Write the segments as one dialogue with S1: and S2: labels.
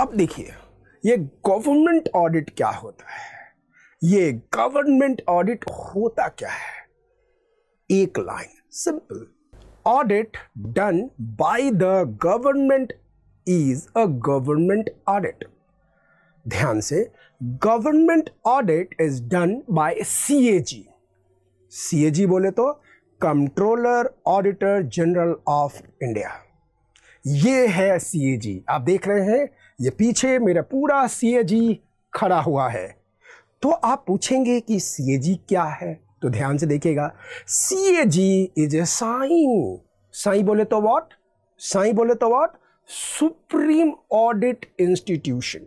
S1: अब देखिए ये गवर्नमेंट ऑडिट क्या होता है ये गवर्नमेंट ऑडिट होता क्या है एक line simple audit done by the government is a government audit ध्यान से government audit is done by CAG CAG बोले तो controller auditor general of India ये है सीएजी आप देख रहे हैं ये पीछे मेरा पूरा सी खड़ा हुआ है तो आप पूछेंगे कि सी क्या है तो ध्यान से देखिएगा C is a SAI SAI बोले तो वॉट साई बोले तो what supreme audit institution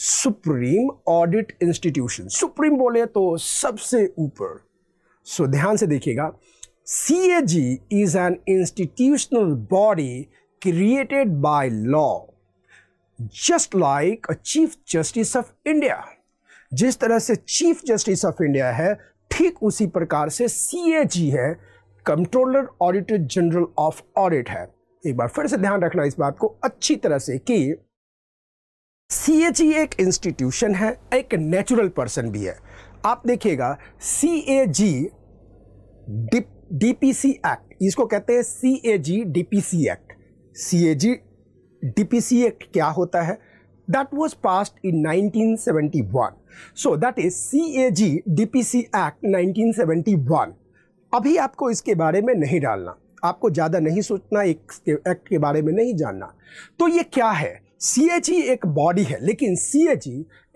S1: supreme audit institution supreme बोले तो सबसे ऊपर सो ध्यान से देखिएगा C is an institutional body created by law just like a chief justice of India जिस तरह से चीफ जस्टिस ऑफ इंडिया है ठीक उसी प्रकार से सी है controller auditor general of audit है एक बार फिर से ध्यान रखना इस बात को अच्छी तरह से कि सी एक इंस्टीट्यूशन है एक नेचुरल पर्सन भी है आप देखिएगा C A G D P C act इसको कहते हैं C A G D P C act C A G C act क्या होता है that was passed in 1971 D P C act nineteen Act 1971 अभी आपको इसके बारे में नहीं डालना आपको ज़्यादा नहीं सोचना एक एक्ट के बारे में नहीं जानना तो ये क्या है सी एक बॉडी है लेकिन सी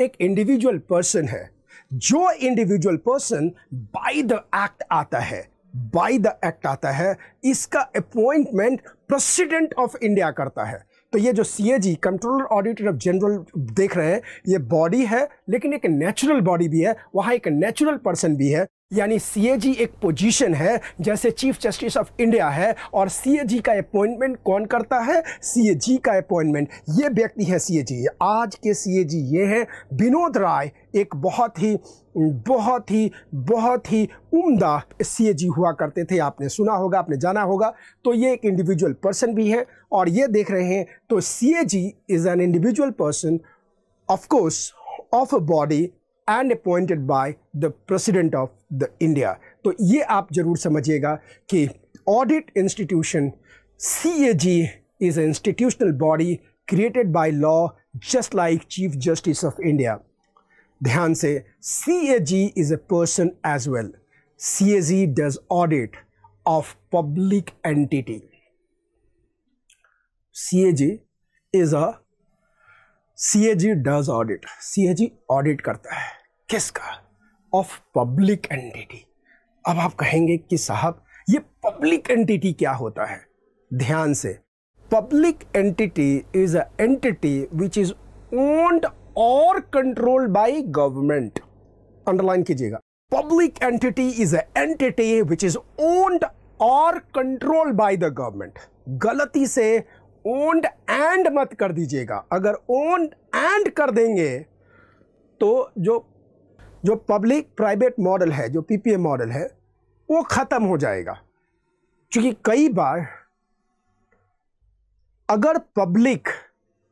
S1: एक इंडिविजुअल पर्सन है जो individual person by the act आता है बाय द एक्ट आता है इसका अपॉइंटमेंट प्रेसिडेंट ऑफ इंडिया करता है तो ये जो C A G controller auditor of general देख रहे हैं ये बॉडी है लेकिन एक नेचुरल बॉडी भी है वहाँ एक नेचुरल पर्सन भी है यानी सीएजी एक पोजीशन है जैसे चीफ जस्टिस ऑफ इंडिया है और सीएजी का अपॉइंटमेंट कौन करता है सीएजी का अपॉइंटमेंट ये व्यक्ति है सीएजी आज के सीएजी ये हैं विनोद राय एक बहुत ही बहुत ही बहुत ही उम्दा सीएजी हुआ करते थे आपने सुना होगा आपने जाना होगा तो ये एक इंडिविजुअल पर्सन भी है और ये देख रहे हैं तो G is an individual person of course of a body and appointed by the president of the India तो ये आप ज़रूर समझिएगा कि audit institution C A G is institutional body created by law just like chief justice of India ध्यान से C A G is a person as well C A G does audit of public entity C A G is a C A G does audit C A G audit करता है किसका of public entity अब आप कहेंगे कि साहब ये public entity क्या होता है ध्यान से public entity is a entity which is owned और कंट्रोल्ड बाय गवर्नमेंट अंडरलाइन कीजिएगा public entity is a entity which is owned और कंट्रोल बाय द गवर्नमेंट गलती से ओन्ड एंड मत कर दीजिएगा अगर ओन्ड एंड कर देंगे तो जो जो पब्लिक प्राइवेट मॉडल है जो पीपीए मॉडल है वो ख़त्म हो जाएगा क्योंकि कई बार अगर पब्लिक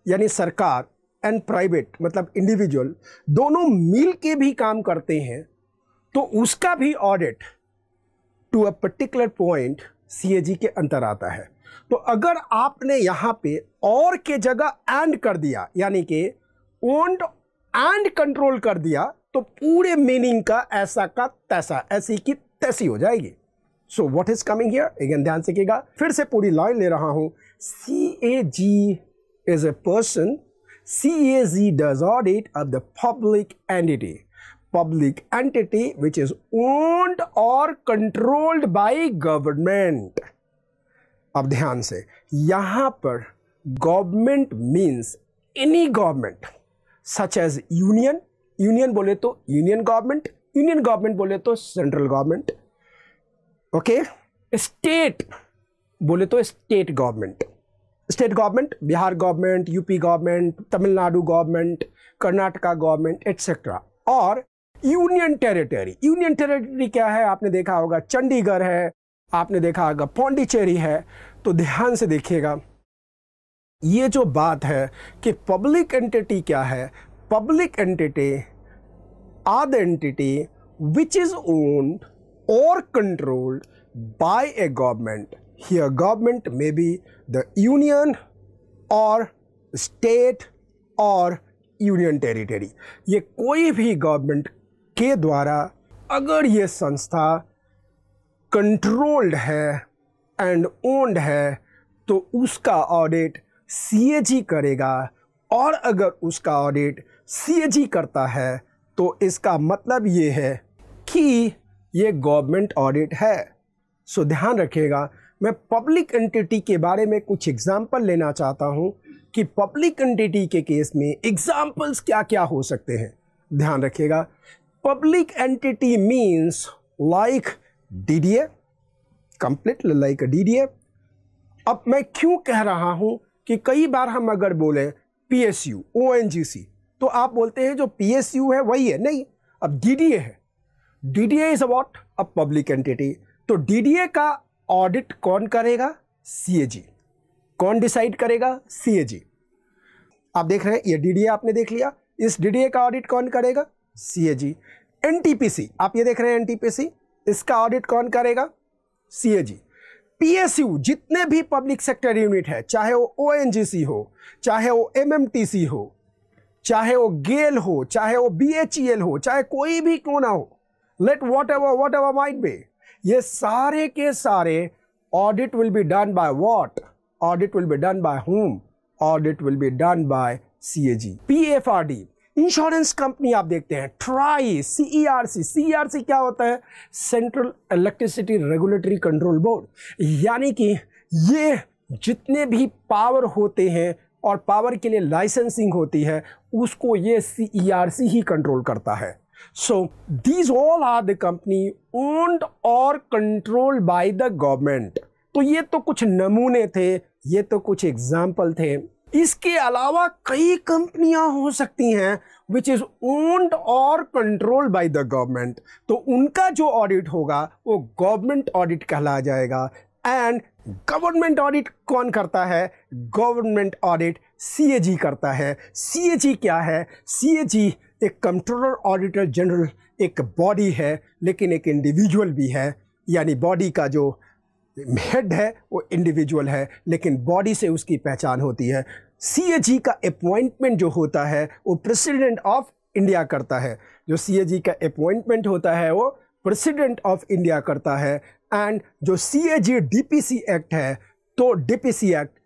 S1: यानी सरकार एंड प्राइवेट मतलब इंडिविजुअल दोनों मिल के भी काम करते हैं तो उसका भी audit to a particular point CAG के अंतर आता है तो अगर आपने यहाँ पे और के जगह एंड कर दिया यानी कि ओन्ड एंड कंट्रोल कर दिया तो पूरे मीनिंग का ऐसा का तैसा ऐसी की तैसी हो जाएगी so what is coming here again ध्यान से कीजिएगा फिर से पूरी लाइन ले रहा हूं C A G is a person C A G does audit of the public entity public entity which is owned और कंट्रोल्ड by गवर्नमेंट अब ध्यान से यहां पर government means any government such as union union बोले तो union government union government बोले तो सेंट्रल गवर्नमेंट ओके स्टेट बोले तो state government state government Bihar government UP government Tamil Nadu government Karnataka government etcetera और यूनियन टेरिटरी यूनियन टेरिटरी क्या है आपने देखा होगा चंडीगढ़ है आपने देखा होगा पौंडीचेरी है तो ध्यान से देखिएगा ये जो बात है कि पब्लिक एंटिटी क्या है public entity are the entity which is owned or controlled by a government. Here government may be the union or state or union territory. ये कोई भी government के द्वारा अगर ये संस्था controlled है and owned है तो उसका ऑडिट सीएजी करेगा और अगर उसका ऑडिट सी करता है तो इसका मतलब ये है कि ये गवर्नमेंट ऑडिट है सो ध्यान रखिएगा मैं पब्लिक एंटिटी के बारे में कुछ एग्जाम्पल लेना चाहता हूँ कि पब्लिक एंटिटी के केस में एग्जाम्पल्स क्या क्या हो सकते हैं ध्यान रखिएगा public entity means like D D A complete like D D A अब मैं क्यों कह रहा हूँ कि कई बार हम अगर बोलें P S U O N G C तो आप बोलते हैं जो पीएसयू है वही है नहीं अब डीडीए है DDA is about a public entity तो डीडीए का ऑडिट कौन करेगा सीएजी कौन डिसाइड करेगा सीएजी आप देख रहे हैं ये डीडीए आपने देख लिया इस डीडीए का ऑडिट कौन करेगा सीएजी एनटीपीसी आप ये देख रहे हैं एनटीपीसी इसका ऑडिट कौन करेगा सीएजी पीएसयू जितने भी पब्लिक सेक्टर यूनिट है चाहे वो ओएनजीसी हो चाहे वो एमएमटीसी हो चाहे वो गेल हो चाहे वो बी एच ई एल हो चाहे कोई भी क्यों ना हो let whatever whatever might be ये सारे के सारे audit will be done by what audit will be done by home audit will be done by C A G P F R D insurance company आप देखते हैं TRAI CERC CERC क्या होता है central electricity regulatory control board यानी कि ये जितने भी पावर होते हैं और पावर के लिए लाइसेंसिंग होती है उसको ये सी ई e ही कंट्रोल करता है so these all are the company owned और कंट्रोल बाय द गवर्नमेंट तो ये तो कुछ नमूने थे ये तो कुछ एग्जाम्पल थे इसके अलावा कई कंपनियां हो सकती हैं विच इज़ ओन्ड और कंट्रोल बाय द गवर्नमेंट तो उनका जो ऑडिट होगा वो गवर्नमेंट ऑडिट कहला जाएगा एंड गवर्नमेंट ऑडिट कौन करता है गवर्नमेंट ऑडिट सीएजी करता है सीएजी क्या है सीएजी एक कंट्रोलर ऑडिटर जनरल एक बॉडी है लेकिन एक इंडिविजुअल भी है यानी बॉडी का जो हेड है वो इंडिविजुअल है लेकिन बॉडी से उसकी पहचान होती है सी का अपॉइंटमेंट जो होता है वो प्रेसिडेंट ऑफ इंडिया करता है जो सी का अपॉइंटमेंट होता है वो प्रेसिडेंट ऑफ इंडिया करता है एंड जो C A G D P C act है तो D P C act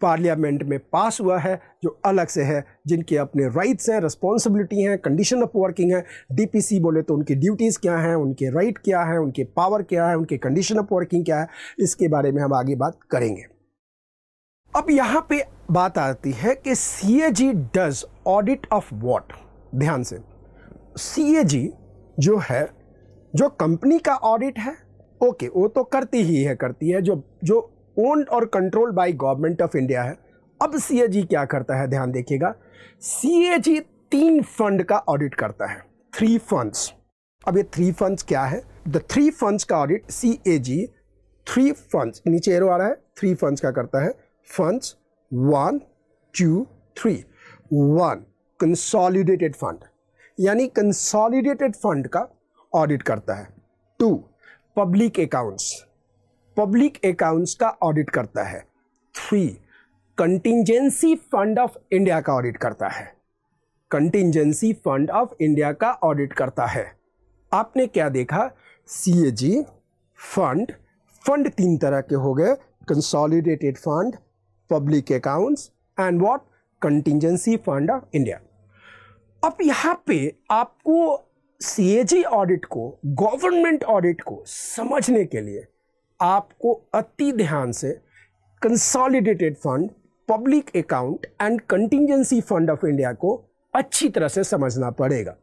S1: parliament में पास हुआ है जो अलग से है जिनके अपने राइट्स हैं रिस्पॉन्सिबिलिटी हैं कंडीशन ऑफ वर्किंग है डीपीसी बोले तो उनकी ड्यूटीज़ क्या हैं उनके राइट क्या हैं उनके पावर क्या है उनके कंडीशन ऑफ वर्किंग क्या है इसके बारे में हम आगे बात करेंगे अब यहाँ पे बात आती है कि C A G does audit of what ध्यान से सी ए जी जो है जो कंपनी का ऑडिट है ओके वो तो करती ही है करती है जो जो ओन्ड और control by government of India है अब सी क्या करता है ध्यान देखिएगा सी तीन फंड का ऑडिट करता है थ्री फंड्स अब ये थ्री फंड्स क्या है द थ्री फंड्स का audit C A G three funds नीचे एरो आ रहा है थ्री फंड्स का करता है funds one two three one consolidated fund यानी कंसॉलिडेटेड फंड का ऑडिट करता है two public accounts public accounts का ऑडिट करता है three contingency fund of India का ऑडिट करता है कंटिजेंसी फंड ऑफ इंडिया का ऑडिट करता है आपने क्या देखा सी फंड फंड तीन तरह के हो गए consolidated fund public accounts and what contingency fund of India अब यहाँ पे आपको सीएजी ऑडिट को गवर्नमेंट ऑडिट को समझने के लिए आपको अति ध्यान से consolidated fund public account and contingency fund of India को अच्छी तरह से समझना पड़ेगा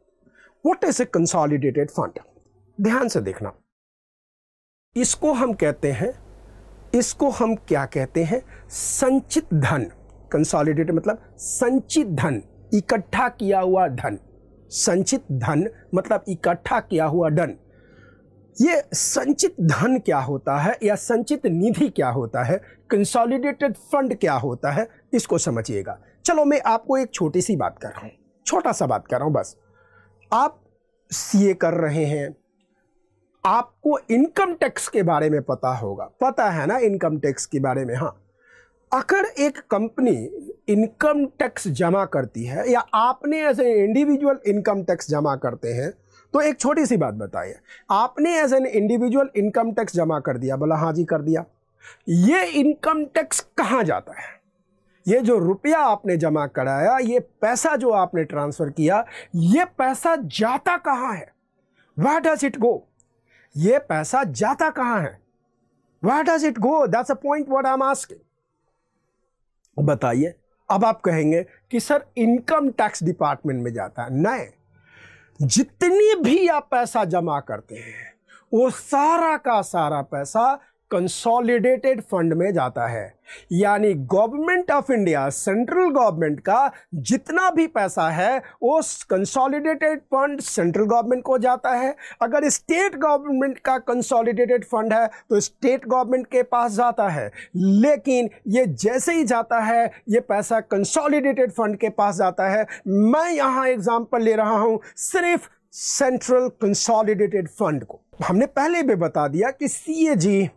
S1: what is a consolidated fund ध्यान से देखना इसको हम कहते हैं इसको हम क्या कहते हैं संचित धन कंसॉलिडेटेड मतलब संचित धन इकट्ठा किया हुआ धन संचित धन मतलब इकट्ठा किया हुआ धन ये संचित धन क्या होता है या संचित निधि क्या होता है कंसोलिडेटेड फंड क्या होता है इसको समझिएगा चलो मैं आपको एक छोटी सी बात कर रहा हूँ छोटा सा बात कर रहा हूँ बस आप सीए कर रहे हैं आपको इनकम टैक्स के बारे में पता होगा पता है ना इनकम टैक्स के बारे में हाँ अगर एक कंपनी इनकम टैक्स जमा करती है या आपने as a individual income tax जमा करते हैं तो एक छोटी सी बात बताइए आपने as an individual income tax जमा कर दिया बोला हाँ जी कर दिया ये इनकम टैक्स कहाँ जाता है ये जो रुपया आपने जमा कराया ये पैसा जो आपने ट्रांसफ़र किया ये पैसा जाता कहाँ है वह डज इट गो ये पैसा जाता कहाँ है वह does it go that's a point what I am asking बताइए अब आप कहेंगे कि सर इनकम टैक्स डिपार्टमेंट में जाता है नहीं जितनी भी आप पैसा जमा करते हैं वो सारा का सारा पैसा कंसोलिडेटेड फंड में जाता है यानी government of India central government का जितना भी पैसा है वो कंसोलिडेटेड फंड सेंट्रल गवर्नमेंट को जाता है अगर स्टेट गवर्नमेंट का कंसोलिडेटेड फंड है तो स्टेट गवर्नमेंट के पास जाता है लेकिन ये जैसे ही जाता है ये पैसा कंसोलिडेटेड फंड के पास जाता है मैं यहाँ एग्जाम्पल ले रहा हूँ सिर्फ सेंट्रल कंसोलिडेटेड फंड को हमने पहले भी बता दिया कि सी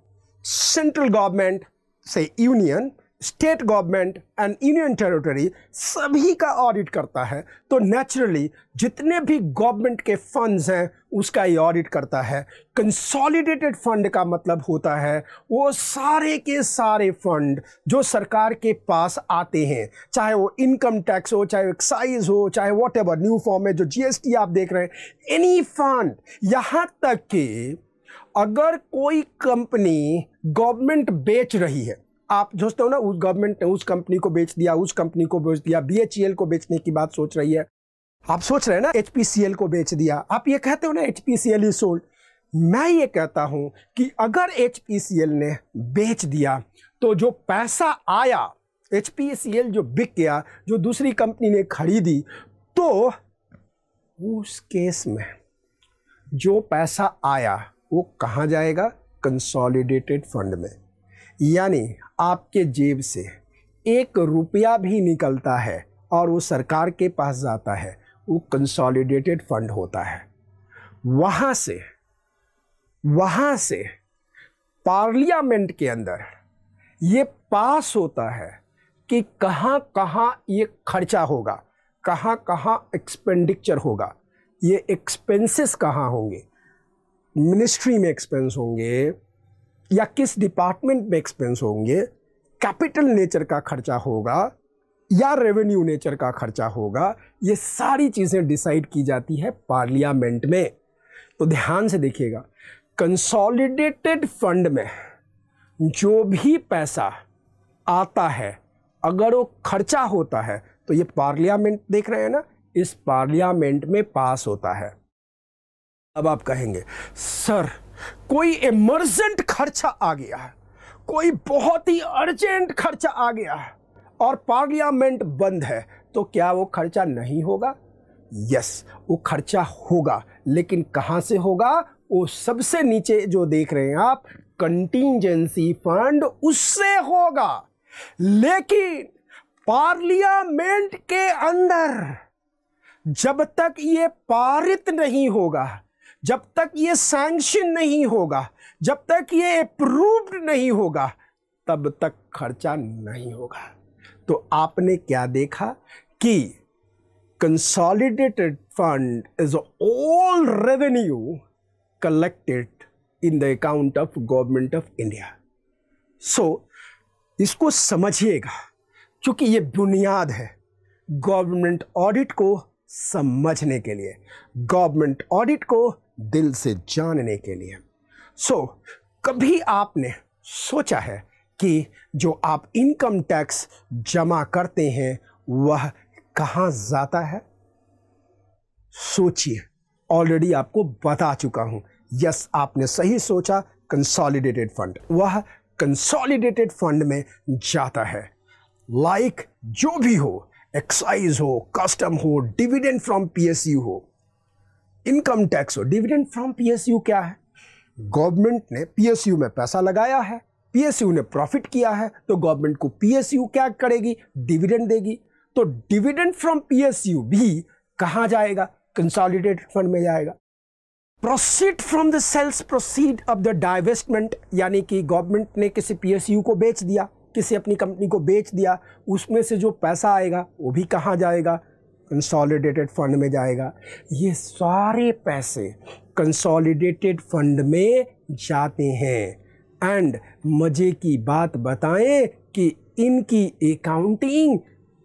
S1: सेंट्रल गवर्नमेंट से union state government and union territory सभी का ऑडिट करता है तो नेचुरली जितने भी गवर्नमेंट के फंड्स हैं उसका ये ऑडिट करता है कंसोलिडेटेड फंड का मतलब होता है वो सारे के सारे फंड जो सरकार के पास आते हैं चाहे वो इनकम टैक्स हो चाहे एक्साइज हो चाहे वॉट न्यू फॉर्म है जो जीएसटी आप देख रहे हैं एनी फंड यहाँ तक कि अगर कोई कंपनी गवर्नमेंट बेच रही है आप सोचते हो ना उस गवर्नमेंट ने उस कंपनी को बेच दिया उस कंपनी को बेच दिया बी e को बेचने की बात सोच रही है आप सोच रहे हैं ना एच को बेच दिया आप ये कहते हो ना H P C is sold मैं ये कहता हूं कि अगर एच ने बेच दिया तो जो पैसा आया एच जो बिक गया जो दूसरी कंपनी ने खरीदी तो उस केस में जो पैसा आया वो कहाँ जाएगा कंसोलिडेटेड फंड में यानी आपके जेब से एक रुपया भी निकलता है और वो सरकार के पास जाता है वो कंसोलिडेटेड फंड होता है वहाँ से वहाँ से पार्लियामेंट के अंदर ये पास होता है कि कहाँ कहाँ ये खर्चा होगा कहाँ कहाँ एक्सपेंडिचर होगा ये एक्सपेंसेस कहाँ होंगे मिनिस्ट्री में एक्सपेंस होंगे या किस डिपार्टमेंट में एक्सपेंस होंगे कैपिटल नेचर का खर्चा होगा या रेवेन्यू नेचर का खर्चा होगा ये सारी चीज़ें डिसाइड की जाती है पार्लियामेंट में तो ध्यान से देखिएगा कंसोलिडेटेड फंड में जो भी पैसा आता है अगर वो खर्चा होता है तो ये पार्लियामेंट देख रहे हैं ना इस पार्लियामेंट में पास होता है अब आप कहेंगे सर कोई इमरजेंट खर्चा आ गया है कोई बहुत ही अर्जेंट खर्चा आ गया है और पार्लियामेंट बंद है तो क्या वो खर्चा नहीं होगा यस वो खर्चा होगा लेकिन कहां से होगा वो सबसे नीचे जो देख रहे हैं आप कंटिजेंसी फंड उससे होगा लेकिन पार्लियामेंट के अंदर जब तक ये पारित नहीं होगा जब तक ये सैंक्शन नहीं होगा जब तक ये अप्रूव्ड नहीं होगा तब तक खर्चा नहीं होगा तो आपने क्या देखा कि consolidated fund is all revenue collected in the account of government of India so इसको समझिएगा क्योंकि ये बुनियाद है गवर्नमेंट ऑडिट को समझने के लिए गवर्नमेंट ऑडिट को दिल से जानने के लिए सो so, कभी आपने सोचा है कि जो आप इनकम टैक्स जमा करते हैं वह कहाँ जाता है सोचिए ऑलरेडी आपको बता चुका हूँ यस आपने सही सोचा कंसोलिडेटेड फंड वह कंसोलिडेटेड फंड में जाता है लाइक like, जो भी हो एक्साइज हो कस्टम हो डिविडेंड फ्रॉम पीएसयू हो इनकम टैक्स हो डिविडेंड फ्रॉम पीएसयू क्या है गवर्नमेंट ने पीएसयू में पैसा लगाया है पीएसयू ने प्रॉफिट किया है तो गवर्नमेंट को पीएसयू क्या करेगी डिविडेंड देगी तो डिविडेंड फ्रॉम पीएसयू भी कहाँ जाएगा कंसॉलिडेटेड फंड में जाएगा proceed from the sales proceed of the divestment यानी कि गवर्नमेंट ने किसी पीएसयू को बेच दिया किसी अपनी कंपनी को बेच दिया उसमें से जो पैसा आएगा वो भी कहाँ जाएगा कंसोलिडेटेड फंड में जाएगा ये सारे पैसे कंसोलिडेटेड फंड में जाते हैं एंड मज़े की बात बताएं कि इनकी अकाउंटिंग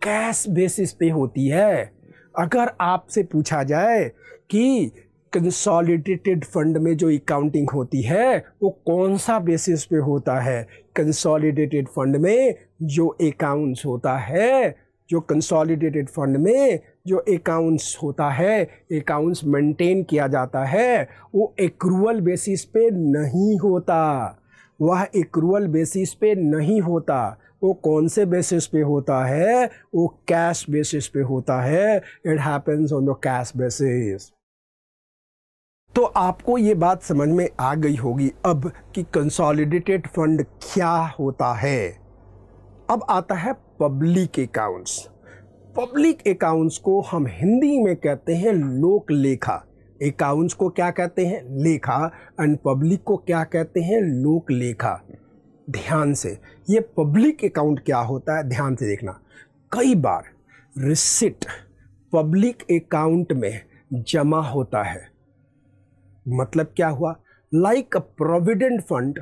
S1: कैश बेसिस पे होती है अगर आपसे पूछा जाए कि कंसोलिडेटेड फंड में जो अकाउंटिंग होती है वो कौन सा बेसिस पे होता है कंसोलिडेटेड फंड में जो अकाउंट्स होता है जो कंसोलिडेटेड फंड में जो अकाउंट्स होता है अकाउंट्स मेंटेन किया जाता है वो एक्रूअल बेसिस पे नहीं होता वह एक्रूअल बेसिस पे नहीं होता वो कौन से बेसिस पे होता है वो कैश बेसिस पे होता है it happens on the cash basis तो आपको ये बात समझ में आ गई होगी अब कि कंसोलिडेटेड फंड क्या होता है अब आता है पब्लिक अकाउंट्स पब्लिक अकाउंट्स को हम हिंदी में कहते हैं लोक लेखा अकाउंट्स को क्या कहते हैं लेखा एंड पब्लिक को क्या कहते हैं लोक लेखा ध्यान से ये पब्लिक अकाउंट क्या होता है ध्यान से देखना कई बार रिसिट पब्लिक अकाउंट में जमा होता है मतलब क्या हुआ like a provident fund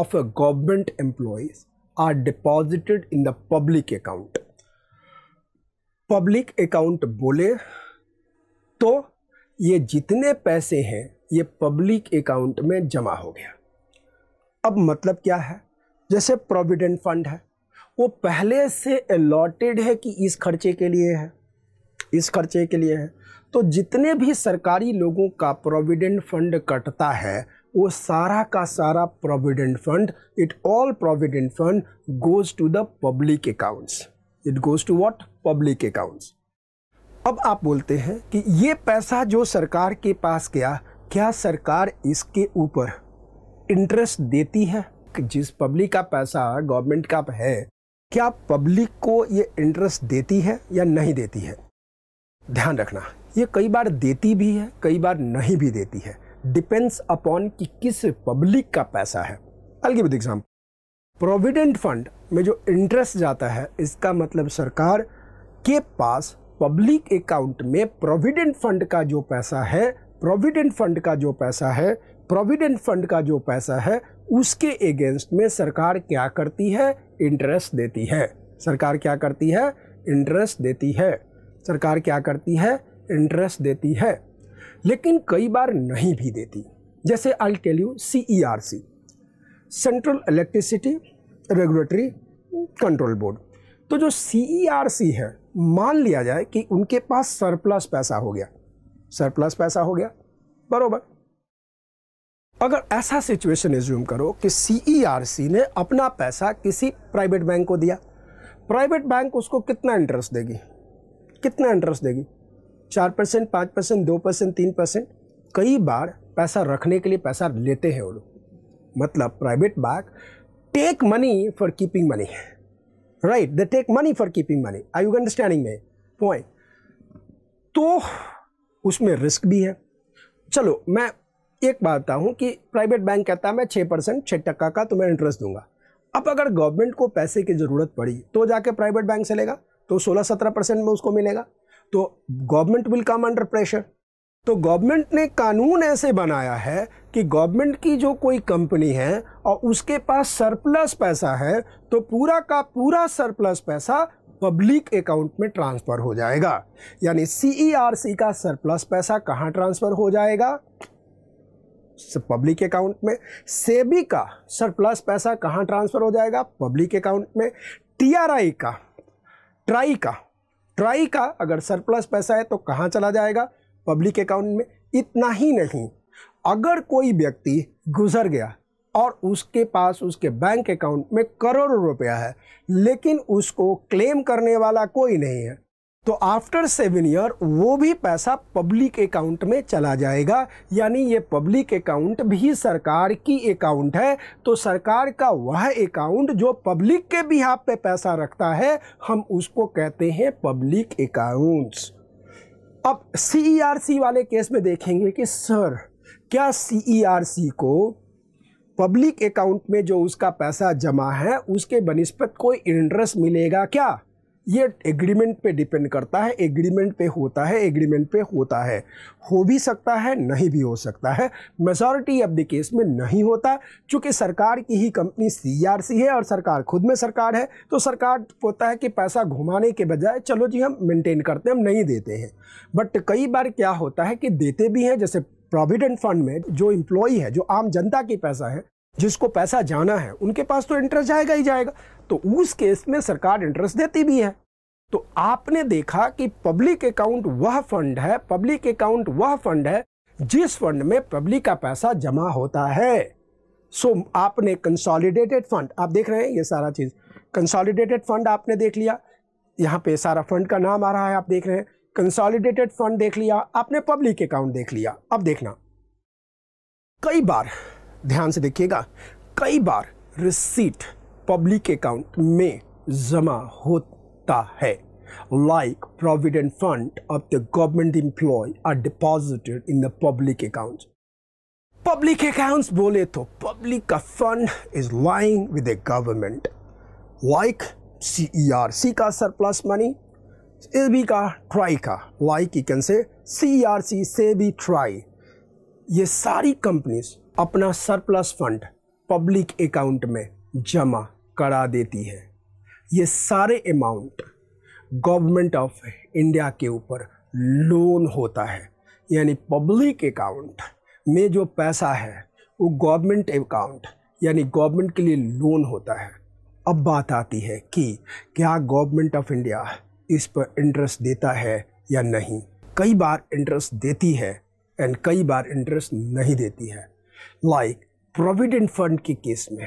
S1: of a government employees are deposited in the public account public account बोले तो ये जितने पैसे हैं ये पब्लिक अकाउंट में जमा हो गया अब मतलब क्या है जैसे प्रोविडेंट फंड है वो पहले से अलॉटेड है कि इस खर्चे के लिए है इस खर्चे के लिए है तो जितने भी सरकारी लोगों का प्रोविडेंट फंड कटता है वो सारा का सारा provident fund it all provident fund goes to the public accounts it goes to what public accounts अब आप बोलते हैं कि ये पैसा जो सरकार के पास गया क्या सरकार इसके ऊपर इंटरेस्ट देती है जिस पब्लिक का पैसा गवर्नमेंट का है क्या पब्लिक को ये इंटरेस्ट देती है या नहीं देती है ध्यान रखना ये कई बार देती भी है कई बार नहीं भी देती है डिपेंड्स अपॉन कि किस पब्लिक का पैसा है अलग विद एग्जाम्पल प्रोविडेंट फंड में जो इंटरेस्ट जाता है इसका मतलब सरकार के पास पब्लिक अकाउंट में प्रोविडेंट फंड का जो पैसा है प्रोविडेंट फंड का जो पैसा है प्रोविडेंट फंड का जो पैसा है उसके अगेंस्ट में सरकार क्या करती है इंटरेस्ट देती है सरकार क्या करती है इंटरेस्ट देती है सरकार क्या करती है इंटरेस्ट देती है लेकिन कई बार नहीं भी देती जैसे I tell you C E R C central electricity regulatory control board तो जो सी ई आर सी है मान लिया जाए कि उनके पास सरप्लस पैसा हो गया सरप्लस पैसा हो गया बरोबर अगर ऐसा सिचुएशन एज्यूम करो कि सी e ने अपना पैसा किसी प्राइवेट बैंक को दिया प्राइवेट बैंक उसको कितना इंटरेस्ट देगी कितना इंटरेस्ट देगी चार परसेंट पाँच परसेंट दो परसेंट तीन परसेंट कई बार पैसा रखने के लिए पैसा लेते हैं वो लोग मतलब private bank take money for keeping money right they take money for keeping money I you understanding my point तो उसमें रिस्क भी है चलो मैं एक बात बताऊँ कि प्राइवेट बैंक कहता है मैं छः परसेंट छः टक्का का तुम्हें इंटरेस्ट दूंगा अब अगर गवर्नमेंट को पैसे की ज़रूरत पड़ी तो जाके प्राइवेट बैंक से लेगा तो सोलह सत्रह परसेंट में उसको मिलेगा तो government will come under pressure तो गवर्नमेंट ने कानून ऐसे बनाया है कि गवर्नमेंट की जो कोई कंपनी है और उसके पास सरप्लस पैसा है तो पूरा का पूरा सरप्लस पैसा पब्लिक अकाउंट में ट्रांसफ़र हो जाएगा यानी सी e का सरप्लस पैसा कहाँ ट्रांसफ़र हो जाएगा पब्लिक अकाउंट में सेबी का सरप्लस पैसा कहाँ ट्रांसफ़र हो जाएगा पब्लिक अकाउंट में टीआरआई का ट्राई का ट्राई का अगर सरप्लस पैसा है तो कहाँ चला जाएगा पब्लिक अकाउंट में इतना ही नहीं अगर कोई व्यक्ति गुजर गया और उसके पास उसके बैंक अकाउंट में करोड़ों रुपया है लेकिन उसको क्लेम करने वाला कोई नहीं है तो आफ्टर सेवन ईयर वो भी पैसा पब्लिक अकाउंट में चला जाएगा यानी ये पब्लिक अकाउंट भी सरकार की अकाउंट है तो सरकार का वह अकाउंट जो पब्लिक के बिहाफ पे पैसा रखता है हम उसको कहते हैं पब्लिक अकाउंट्स अब सीईआरसी e वाले केस में देखेंगे कि सर क्या सीईआरसी e को पब्लिक अकाउंट में जो उसका पैसा जमा है उसके बनस्पत कोई इंटरेस्ट मिलेगा क्या ये एग्रीमेंट पे डिपेंड करता है एग्रीमेंट पे होता है एग्रीमेंट पे होता है हो भी सकता है नहीं भी हो सकता है मेजॉरिटी ऑफ द केस में नहीं होता क्योंकि सरकार की ही कंपनी सीआरसी है और सरकार खुद में सरकार है तो सरकार होता है कि पैसा घुमाने के बजाय चलो जी हम मेंटेन करते हैं हम नहीं देते हैं बट कई बार क्या होता है कि देते भी हैं जैसे प्रोविडेंट फंड में जो इम्प्लॉई है जो आम जनता के पैसा है जिसको पैसा जाना है उनके पास तो इंटरेस्ट जाएगा ही जाएगा तो उस केस में सरकार इंटरेस्ट देती भी है तो आपने देखा कि पब्लिक अकाउंट वह फंड है पब्लिक अकाउंट वह फंड है जिस फंड में पब्लिक का पैसा जमा होता है सो so, आपने कंसोलिडेटेड फंड आप देख रहे हैं ये सारा चीज़ कंसोलिडेटेड फंड आपने देख लिया यहाँ पे सारा फंड का नाम आ रहा है आप देख रहे हैं कंसोलिडेटेड फंड देख लिया आपने पब्लिक अकाउंट देख लिया अब देखना कई बार ध्यान से देखिएगा कई बार रिसीट पब्लिक अकाउंट में जमा होता है like provident fund of the government employee are deposited in the public account public accounts बोले तो पब्लिक का fund is lying with a government like C R C का सरप्लस मनी ए बी का ट्राई का like you can say C R सी से B try ये सारी कंपनीज अपना सरप्लस फंड पब्लिक अकाउंट में जमा करा देती है ये सारे अमाउंट गवर्नमेंट ऑफ इंडिया के ऊपर लोन होता है यानी पब्लिक अकाउंट में जो पैसा है वो गवर्नमेंट अकाउंट यानी गवर्नमेंट के लिए लोन होता है अब बात आती है कि क्या गवर्नमेंट ऑफ इंडिया इस पर इंटरेस्ट देता है या नहीं कई बार इंटरेस्ट देती है एंड कई बार इंटरेस्ट नहीं देती है लाइक प्रोविडेंट फंड के केस में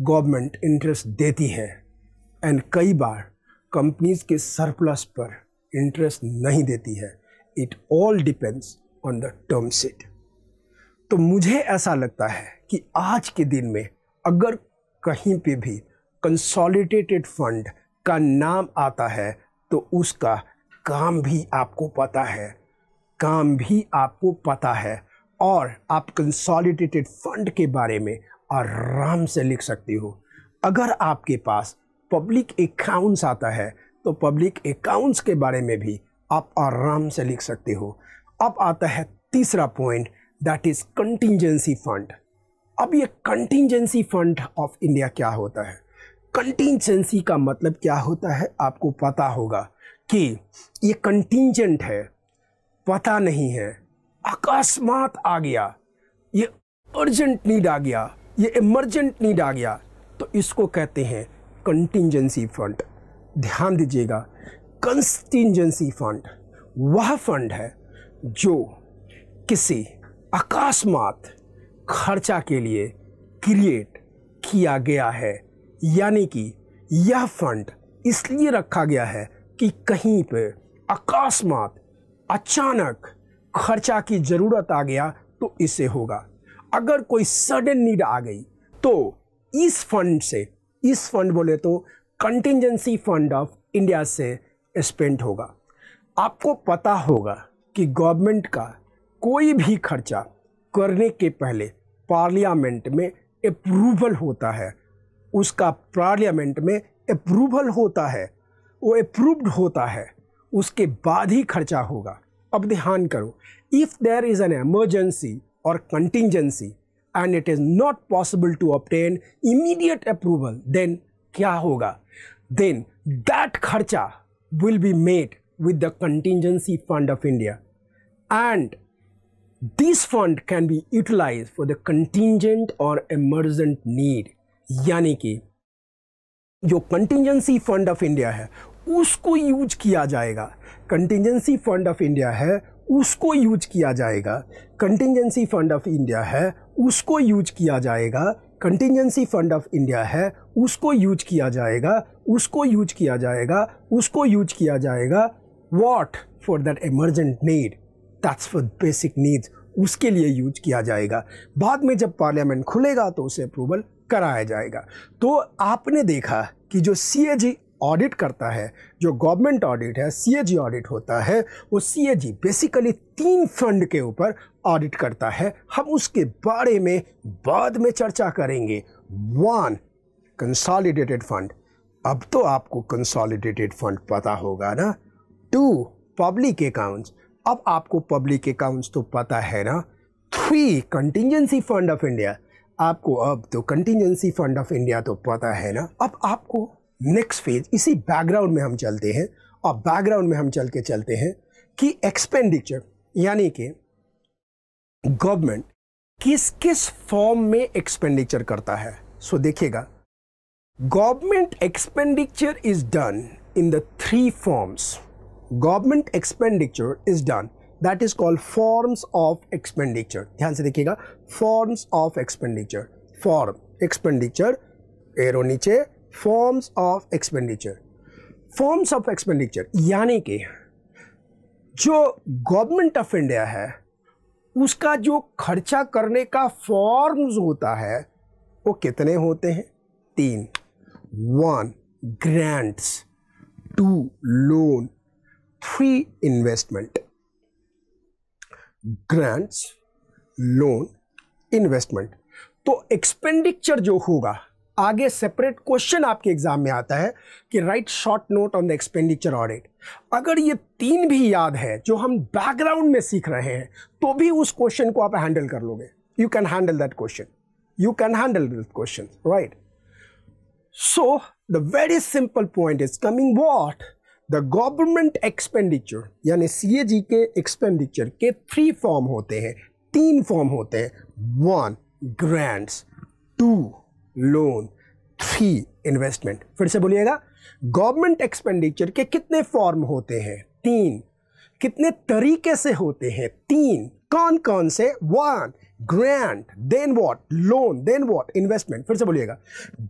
S1: गवर्नमेंट इंटरेस्ट देती है एंड कई बार कंपनीज के सरप्लस पर इंटरेस्ट नहीं देती है it all depends on the term sheet तो मुझे ऐसा लगता है कि आज के दिन में अगर कहीं पे भी कंसोलिडेटेड फंड का नाम आता है तो उसका काम भी आपको पता है काम भी आपको पता है और आप कंसोलिडेटेड फंड के बारे में आराम से लिख सकती हो अगर आपके पास पब्लिक अकाउंट्स आता है तो पब्लिक अकाउंट्स के बारे में भी आप आराम से लिख सकते हो अब आता है तीसरा point that is contingency fund अब ये कंटिजेंसी फंड ऑफ इंडिया क्या होता है कंटिजेंसी का मतलब क्या होता है आपको पता होगा कि ये कंटिजेंट है पता नहीं है अकस्मात आ गया ये अर्जेंट नीड आ गया ये इमरजेंट नीड आ गया तो इसको कहते हैं कंटिजेंसी फंड ध्यान दीजिएगा कंस्टिजेंसी फंड वह फंड है जो किसी अकस्मात खर्चा के लिए क्रिएट किया गया है यानी कि यह फंड इसलिए रखा गया है कि कहीं पर अकस्मात अचानक खर्चा की ज़रूरत आ गया तो इसे होगा अगर कोई सडन नीड आ गई तो इस फंड से इस फंड बोले तो कंटिजेंसी फंड ऑफ इंडिया से स्पेंड होगा आपको पता होगा कि गवर्नमेंट का कोई भी खर्चा करने के पहले पार्लियामेंट में अप्रूवल होता है उसका पार्लियामेंट में अप्रूवल होता है वो अप्रूव्ड होता है उसके बाद ही खर्चा होगा अब ध्यान करो if there is an emergency or contingency and it is not possible to obtain immediate approval, then kya hoga then that kharcha will be made with the contingency fund of India and this fund can be utilized for the contingent or emergent need yani ki jo contingency fund of india hai usko use kiya jayega contingency fund of india hai उसको use किया जाएगा contingency fund of India है उसको use किया जाएगा contingency fund of India है उसको use किया जाएगा उसको यूज किया जाएगा उसको यूज किया जाएगा what for that emergent need that's for basic needs उसके लिए यूज किया जाएगा बाद में जब पार्लियामेंट खुलेगा तो उसे अप्रूवल कराया जाएगा तो आपने देखा कि जो सी ऑडिट करता है जो गवर्नमेंट ऑडिट है सीएजी ऑडिट होता है वो सीएजी बेसिकली तीन फंड के ऊपर ऑडिट करता है हम उसके बारे में बाद में चर्चा करेंगे वन कंसॉलिडेटेड फंड अब तो आपको कंसॉलिडेटेड फंड पता होगा ना टू पब्लिक अकाउंट्स अब आपको पब्लिक अकाउंट्स तो पता है ना three contingency fund of India आपको अब तो कंटिजेंसी फंड ऑफ इंडिया तो पता है ना अब आपको नेक्स्ट फेज इसी बैकग्राउंड में हम चलते हैं और बैकग्राउंड में हम चल के चलते हैं कि एक्सपेंडिचर यानी कि गवर्नमेंट किस किस फॉर्म में एक्सपेंडिचर करता है सो so, देखिएगा government expenditure is done in the three forms government expenditure is done that is called forms of expenditure ध्यान से देखिएगा forms of expenditure form expenditure arrow नीचे forms of expenditure forms of expenditure यानी कि जो government of India है उसका जो खर्चा करने का फॉर्म्स होता है वो कितने होते हैं तीन one grants two loan three investment grants loan investment तो एक्सपेंडिचर जो होगा आगे सेपरेट क्वेश्चन आपके एग्जाम में आता है कि right short note on the expenditure audit अगर ये तीन भी याद है जो हम बैकग्राउंड में सीख रहे हैं तो भी उस क्वेश्चन को आप हैंडल कर लोगे you can handle that question you can handle that question right so the very simple point is coming what the government expenditure यानी सी के एक्सपेंडिचर के थ्री फॉर्म होते हैं तीन फॉर्म होते हैं one grant two loan three investment फिर से बोलिएगा गवर्नमेंट एक्सपेंडिचर के कितने फॉर्म होते हैं तीन कितने तरीके से होते हैं तीन कौन कौन से one grant then what loan then what investment फिर से बोलिएगा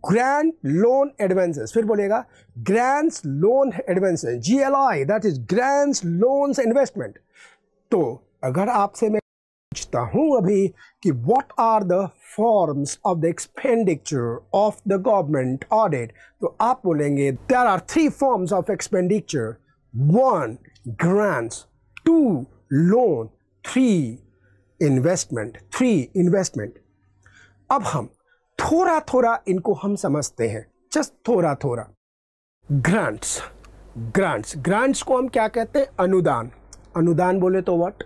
S1: ग्रैंड लोन एडवांसेस फिर बोलिएगा grant loan advances G L I that is grant loans investment तो अगर आपसे मैं पूछता हूँ अभी कि what are the forms of the expenditure of the government audit तो आप बोलेंगे there are three forms of expenditure one grants two loan three investment three investment अब हम थोड़ा थोड़ा इनको हम समझते हैं जस्ट थोड़ा थोड़ा ग्रांट्स ग्रांट्स ग्रांट्स को हम क्या कहते हैं अनुदान अनुदान बोले तो वट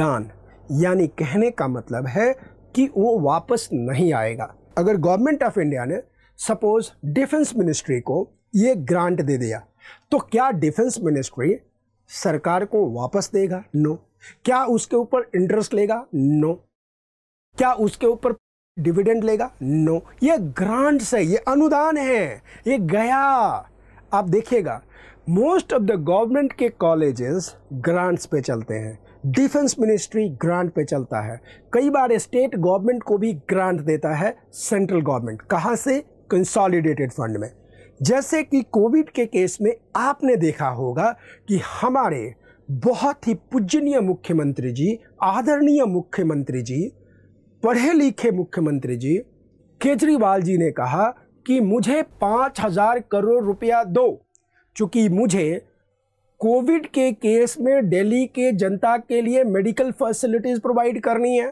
S1: दान यानी कहने का मतलब है कि वो वापस नहीं आएगा अगर गवर्नमेंट ऑफ इंडिया ने सपोज डिफेंस मिनिस्ट्री को ये ग्रांट दे दिया तो क्या डिफेंस मिनिस्ट्री सरकार को वापस देगा नो क्या उसके ऊपर इंटरेस्ट लेगा नो क्या उसके ऊपर डिविडेंड लेगा नो ये ग्रांट्स है ये अनुदान है ये गया आप देखिएगा मोस्ट ऑफ द गवर्नमेंट के कॉलेजेस ग्रांट्स पे चलते हैं डिफेंस मिनिस्ट्री ग्रांट पे चलता है कई बार स्टेट गवर्नमेंट को भी ग्रांट देता है सेंट्रल गवर्नमेंट कहाँ से कंसॉलिडेटेड फंड में जैसे कि कोविड के केस में आपने देखा होगा कि हमारे बहुत ही पूजनीय मुख्यमंत्री जी आदरणीय मुख्यमंत्री जी पढ़े लिखे मुख्यमंत्री जी केजरीवाल जी ने कहा कि मुझे पाँच हज़ार करोड़ रुपया दो चूँकि मुझे कोविड के केस में दिल्ली के जनता के लिए मेडिकल फैसिलिटीज प्रोवाइड करनी है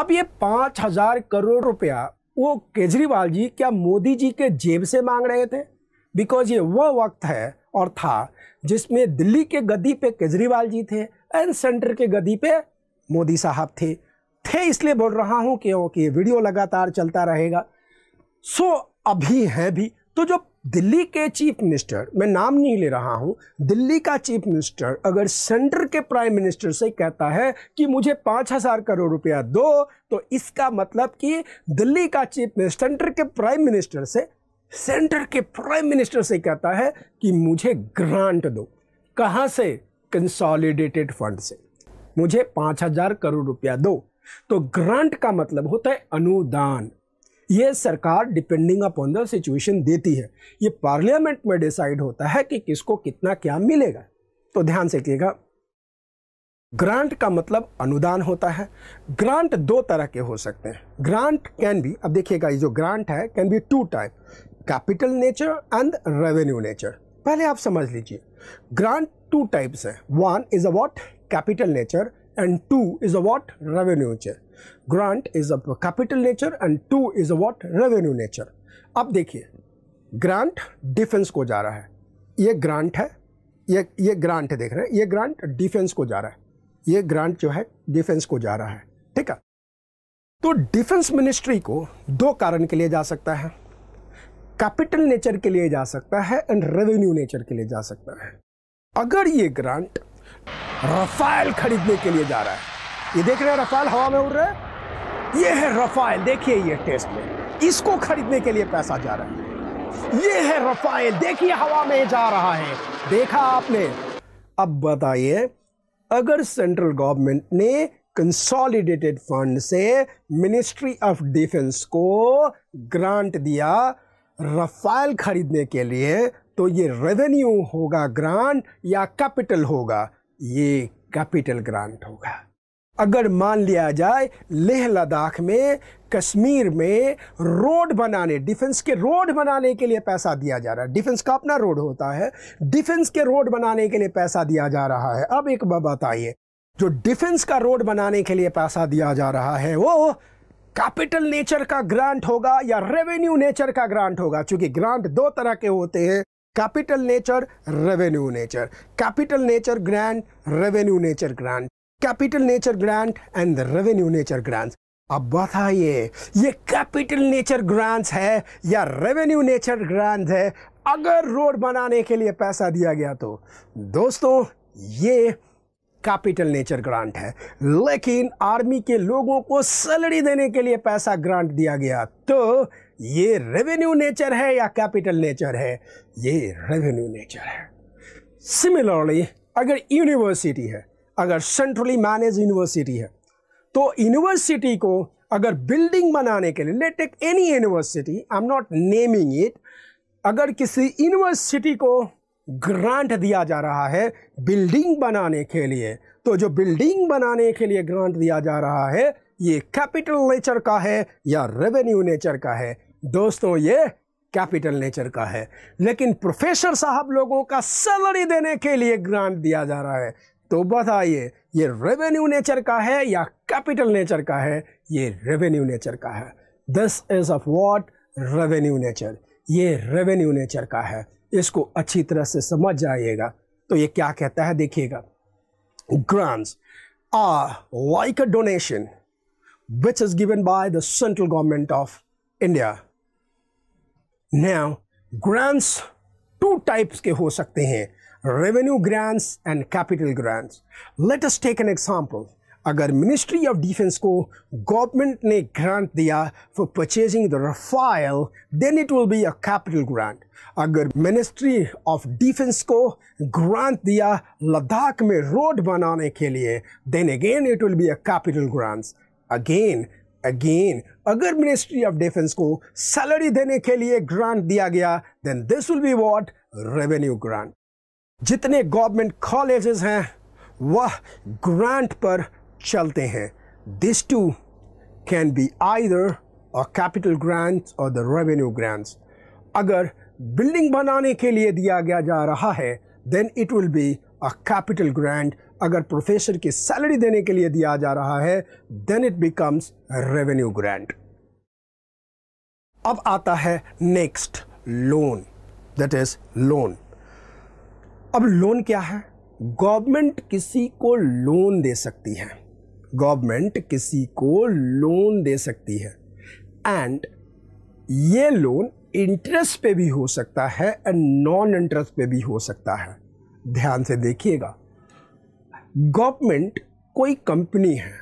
S1: अब ये पांच हजार करोड़ रुपया वो केजरीवाल जी क्या मोदी जी के जेब से मांग रहे थे बिकॉज ये वह वक्त है और था जिसमें दिल्ली के गद्दी पे केजरीवाल जी थे एंड सेंटर के गद्दी पे मोदी साहब थे थे इसलिए बोल रहा हूं क्योंकि ये वीडियो लगातार चलता रहेगा सो so, अभी है भी तो जो दिल्ली के चीफ मिनिस्टर मैं नाम नहीं ले रहा हूं दिल्ली का चीफ मिनिस्टर अगर सेंटर के प्राइम मिनिस्टर से कहता है कि मुझे पाँच हज़ार करोड़ रुपया दो तो इसका मतलब कि दिल्ली का चीफ मिनिस्टर सेंटर के प्राइम मिनिस्टर से सेंटर के प्राइम मिनिस्टर से कहता है कि मुझे ग्रांट दो कहाँ से कंसोलिडेटेड फंड से मुझे पाँच हज़ार करोड़ रुपया दो तो ग्रांट का मतलब होता है अनुदान ये सरकार डिपेंडिंग अपॉन द सिचुएशन देती है ये पार्लियामेंट में डिसाइड होता है कि किसको कितना क्या मिलेगा तो ध्यान से देखिएगा ग्रांट का मतलब अनुदान होता है ग्रांट दो तरह के हो सकते हैं ग्रांट कैन बी अब देखिएगा ये जो ग्रांट है can be two type capital nature and revenue nature पहले आप समझ लीजिए ग्रांट टू टाइप्स है one is about capital nature and two is a what? Revenue nature. Grant is a capital nature and two is a what? Revenue nature. अब देखिए grant defence को जा रहा है ये grant है ये ये grant है देख रहे हैं ये grant डिफेंस को जा रहा है ये grant जो है डिफेंस को जा रहा है ठीक है तो डिफेंस मिनिस्ट्री को दो कारण के लिए जा सकता है कैपिटल नेचर के लिए जा सकता है एंड रेवेन्यू नेचर के लिए जा सकता है अगर ये ग्रांट रफाइल खरीदने के लिए जा रहा है ये देख रहे हैं रफाइल हवा में उड़ रहे है ये है रफाइल देखिए ये टेस्ट में इसको खरीदने के लिए पैसा जा रहा है ये है रफाइल देखिए हवा में जा रहा है देखा आपने अब बताइए अगर सेंट्रल गवर्नमेंट ने कंसोलिडेटेड फंड से मिनिस्ट्री ऑफ डिफेंस को ग्रांट दिया रफाइल खरीदने के लिए तो ये रेवेन्यू होगा ग्रांट या कैपिटल होगा ये कैपिटल ग्रांट होगा अगर मान लिया जाए लेह लद्दाख में कश्मीर में रोड बनाने डिफेंस के रोड बनाने के लिए पैसा दिया जा रहा है डिफेंस का अपना रोड होता है डिफेंस के रोड बनाने के लिए पैसा दिया जा रहा है अब एक बात आइए जो डिफेंस का रोड बनाने के लिए पैसा दिया जा रहा है वो कैपिटल नेचर का ग्रांट होगा या रेवेन्यू नेचर का ग्रांट होगा क्योंकि ग्रांट दो तरह के होते हैं capital nature revenue nature capital nature grant revenue nature grant capital nature grant and revenue nature grant अब बताइए ये कैपिटल नेचर ग्रांट्स है या रेवेन्यू नेचर ग्रांट है अगर रोड बनाने के लिए पैसा दिया गया तो दोस्तों ये कैपिटल नेचर ग्रांट है लेकिन आर्मी के लोगों को सैलरी देने के लिए पैसा ग्रांट दिया गया तो ये रेवेन्यू नेचर है या कैपिटल नेचर है ये रेवेन्यू नेचर है सिमिलरली अगर यूनिवर्सिटी है अगर सेंट्रली मैनेज यूनिवर्सिटी है तो यूनिवर्सिटी को अगर बिल्डिंग बनाने के लिए let take any university I am not naming it अगर किसी यूनिवर्सिटी को ग्रांट दिया जा रहा है बिल्डिंग बनाने के लिए तो जो बिल्डिंग बनाने के लिए ग्रांट दिया जा रहा है ये कैपिटल नेचर का है या रेवेन्यू नेचर का है दोस्तों ये कैपिटल नेचर का है लेकिन प्रोफेसर साहब लोगों का सैलरी देने के लिए ग्रांट दिया जा रहा है तो बताइए ये रेवेन्यू नेचर का है या कैपिटल नेचर का है ये रेवेन्यू नेचर का है this is of what revenue nature ये रेवेन्यू नेचर का है इसको अच्छी तरह से समझ जाइएगा तो ये क्या कहता है देखिएगा grants are like a donation which is given by the central government of India Now, grants two types ke ho revenue grants and capital grants. Let us take an example. Agar Ministry of Defense ko government ne grant diya for purchasing the Rafale, then it will be a capital grant. Agar Ministry of Defense ko grant diya Ladakh mein road banane ke then again it will be a capital grant. Again, again अगर ministry of defence को salary देने के लिए grant दिया गया then this will be what revenue grant जितने government colleges हैं वह ग्रांट पर चलते हैं this two can be either or capital grant or the revenue grants अगर बिल्डिंग बनाने के लिए दिया गया जा रहा है then it will be a capital grant अगर प्रोफेसर की सैलरी देने के लिए दिया जा रहा है then it becomes revenue grant अब आता है next loan that is loan अब लोन क्या है गवर्नमेंट किसी को लोन दे सकती है गवर्नमेंट किसी को लोन दे सकती है एंड ये लोन इंटरेस्ट पे भी हो सकता है एंड नॉन इंटरेस्ट पे भी हो सकता है ध्यान से देखिएगा गवर्नमेंट कोई कंपनी है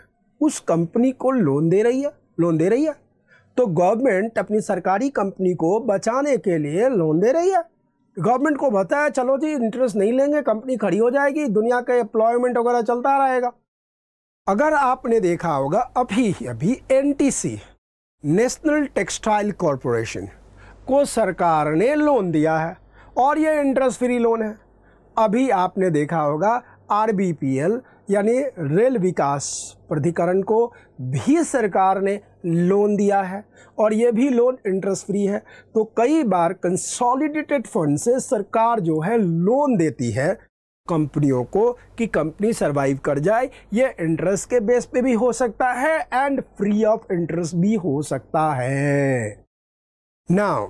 S1: उस कंपनी को लोन दे रही है लोन दे रही है तो गवर्नमेंट अपनी सरकारी कंपनी को बचाने के लिए लोन दे रही है गवर्नमेंट को पता है चलो जी इंटरेस्ट नहीं लेंगे कंपनी खड़ी हो जाएगी दुनिया का एम्प्लॉयमेंट वगैरह चलता रहेगा अगर आपने देखा होगा अभी अभी एनटीसी नेशनल टेक्सटाइल कॉरपोरेशन को सरकार ने लोन दिया है और ये इंटरेस्ट फ्री लोन है अभी आपने देखा होगा आर यानी रेल विकास प्राधिकरण को भी सरकार ने लोन दिया है और ये भी लोन इंटरेस्ट फ्री है तो कई बार कंसोलिडेटेड फंड से सरकार जो है लोन देती है कंपनियों को कि कंपनी सरवाइव कर जाए ये इंटरेस्ट के बेस पे भी हो सकता है एंड फ्री ऑफ इंटरेस्ट भी हो सकता है now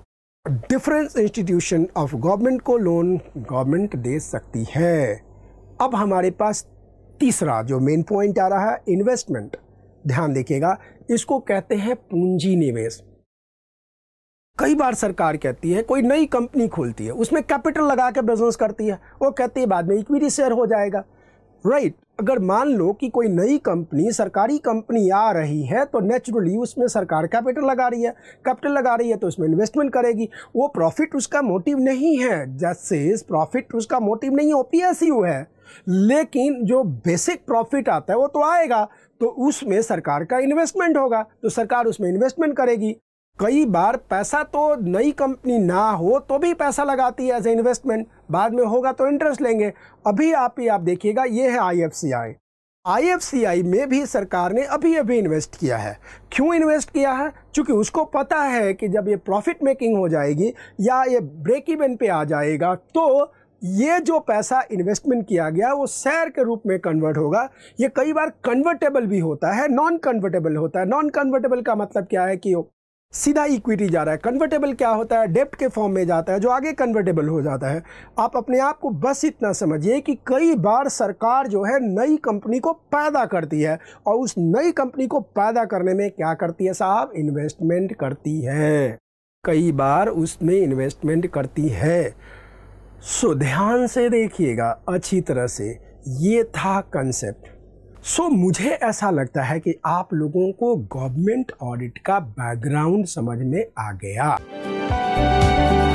S1: difference institution of government को लोन गवर्नमेंट दे सकती है अब हमारे पास तीसरा जो मेन पॉइंट आ रहा है इन्वेस्टमेंट ध्यान देखिएगा इसको कहते हैं पूंजी निवेश कई बार सरकार कहती है कोई नई कंपनी खोलती है उसमें कैपिटल लगा के बिजनेस करती है वो कहती है बाद में इक्विटी शेयर हो जाएगा राइट right. अगर मान लो कि कोई नई कंपनी सरकारी कंपनी आ रही है तो नेचुरली उसमें सरकार कैपिटल लगा रही है कैपिटल लगा रही है तो उसमें इन्वेस्टमेंट करेगी वो प्रॉफिट उसका मोटिव नहीं है जैसे प्रॉफिट उसका मोटिव नहीं है ओ है लेकिन जो बेसिक प्रॉफिट आता है वो तो आएगा तो उसमें सरकार का इन्वेस्टमेंट होगा तो सरकार उसमें इन्वेस्टमेंट करेगी कई बार पैसा तो नई कंपनी ना हो तो भी पैसा लगाती है एज ए इन्वेस्टमेंट बाद में होगा तो इंटरेस्ट लेंगे अभी आप ही आप देखिएगा ये है आई आईएफसीआई में भी सरकार ने अभी अभी इन्वेस्ट किया है क्यों इन्वेस्ट किया है क्योंकि उसको पता है कि जब ये प्रॉफिट मेकिंग हो जाएगी या ये ब्रेक इवन पे आ जाएगा तो ये जो पैसा इन्वेस्टमेंट किया गया वो शेयर के रूप में कन्वर्ट होगा ये कई बार कन्वर्टेबल भी होता है नॉन कन्वर्टेबल होता है नॉन कन्वर्टेबल का मतलब क्या है कि सीधा इक्विटी जा रहा है कन्वर्टेबल क्या होता है डेप्ट के फॉर्म में जाता है जो आगे कन्वर्टेबल हो जाता है आप अपने आप को बस इतना समझिए कि कई बार सरकार जो है नई कंपनी को पैदा करती है और उस नई कंपनी को पैदा करने में क्या करती है साहब इन्वेस्टमेंट करती है कई बार उसमें इन्वेस्टमेंट करती है सो so, ध्यान से देखिएगा अच्छी तरह से ये था कंसेप्ट सो so, मुझे ऐसा लगता है कि आप लोगों को गवर्नमेंट ऑडिट का बैकग्राउंड समझ में आ गया